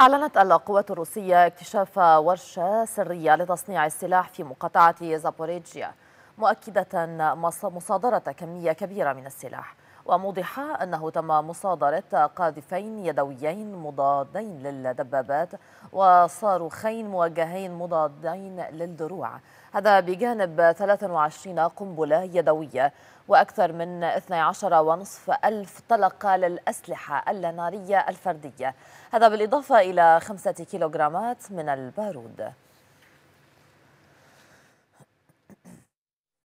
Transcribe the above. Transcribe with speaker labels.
Speaker 1: أعلنت القوات الروسية اكتشاف ورشة سرية لتصنيع السلاح في مقاطعة زابوريجيا مؤكدة مصادرة كمية كبيرة من السلاح وموضحة أنه تم مصادرة قاذفين يدويين مضادين للدبابات وصاروخين موجهين مضادين للدروع هذا بجانب 23 قنبلة يدوية وأكثر من 12 ونصف ألف طلقة للأسلحة اللانارية الفردية هذا بالإضافة إلى خمسة كيلوغرامات من البارود